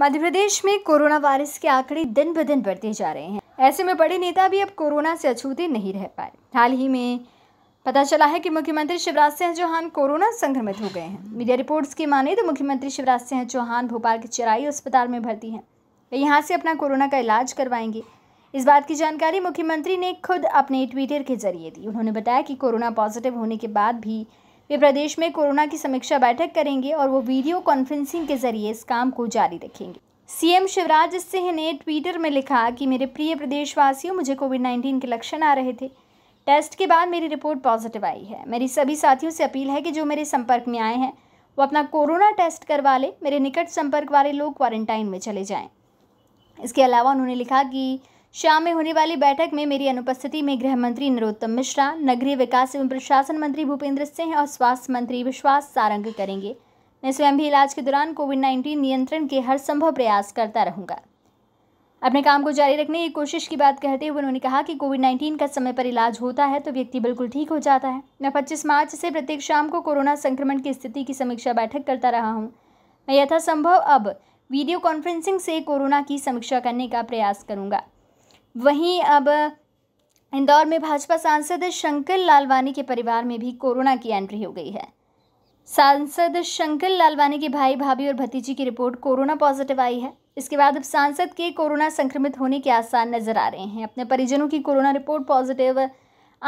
मध्य प्रदेश में corona virus के आंकड़े दिन ब दिन बढ़ते जा रहे हैं ऐसे में बड़े नेता भी अब कोरोना से अछूते नहीं रह पाए हाल ही में पता चला है कि मुख्यमंत्री शिवराज सिंह चौहान कोरोना संक्रमित हो गए हैं मीडिया रिपोर्ट्स की माने तो मुख्यमंत्री शिवराज सिंह चौहान भोपाल के चिराई अस्पताल में भर्ती हैं वे यहाँ से अपना कोरोना का इलाज करवाएंगे इस बात की जानकारी मुख्यमंत्री ने खुद अपने ट्विटर के जरिए दी उन्होंने बताया कि कोरोना पॉजिटिव होने के बाद भी वे प्रदेश में कोरोना की समीक्षा बैठक करेंगे और वो वीडियो कॉन्फ्रेंसिंग के जरिए इस काम को जारी रखेंगे सीएम शिवराज सिंह ने ट्विटर में लिखा कि मेरे प्रिय प्रदेशवासियों मुझे कोविड नाइन्टीन के लक्षण आ रहे थे टेस्ट के बाद मेरी रिपोर्ट पॉजिटिव आई है मेरी सभी साथियों से अपील है कि जो मेरे संपर्क में आए हैं वो अपना कोरोना टेस्ट करवा लें मेरे निकट संपर्क वाले लोग क्वारंटाइन में चले जाएं इसके अलावा उन्होंने लिखा कि शाम में होने वाली बैठक में मेरी अनुपस्थिति में गृह मंत्री नरोत्तम मिश्रा नगरीय विकास एवं प्रशासन मंत्री भूपेंद्र सिंह और स्वास्थ्य मंत्री विश्वास सारंग करेंगे मैं स्वयं भी इलाज के दौरान कोविड नाइन्टीन नियंत्रण के हर संभव प्रयास करता रहूंगा अपने काम को जारी रखने की कोशिश की बात कहते हुए उन्होंने कहा कि कोविड नाइन्टीन का समय पर इलाज होता है तो व्यक्ति बिल्कुल ठीक हो जाता है मैं पच्चीस मार्च से प्रत्येक शाम को कोरोना संक्रमण की स्थिति की समीक्षा बैठक करता रहा हूँ मैं यथासंभव अब वीडियो कॉन्फ्रेंसिंग से कोरोना की समीक्षा करने का प्रयास करूँगा वहीं अब इंदौर में भाजपा सांसद शंकर लालवानी के परिवार में भी कोरोना की एंट्री हो गई है सांसद शंकर लालवानी के भाई भाभी और भतीजी की रिपोर्ट कोरोना पॉजिटिव आई है इसके बाद अब सांसद के कोरोना संक्रमित होने के आसार नजर आ रहे हैं अपने परिजनों की कोरोना रिपोर्ट पॉजिटिव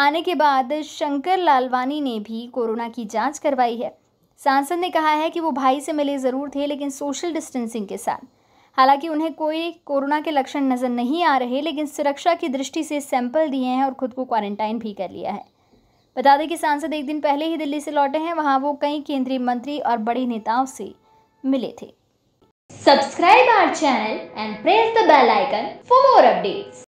आने के बाद शंकर लालवानी ने भी कोरोना की जांच करवाई है सांसद ने कहा है कि वो भाई से मिले ज़रूर थे लेकिन सोशल डिस्टेंसिंग के साथ हालांकि उन्हें कोई कोरोना के लक्षण नज़र नहीं आ रहे लेकिन सुरक्षा की दृष्टि से सैंपल दिए हैं और खुद को क्वारंटाइन भी कर लिया है बता दें कि सांसद एक दिन पहले ही दिल्ली से लौटे हैं वहां वो कई केंद्रीय मंत्री और बड़े नेताओं से मिले थे subscribe our channel and press the bell icon for more updates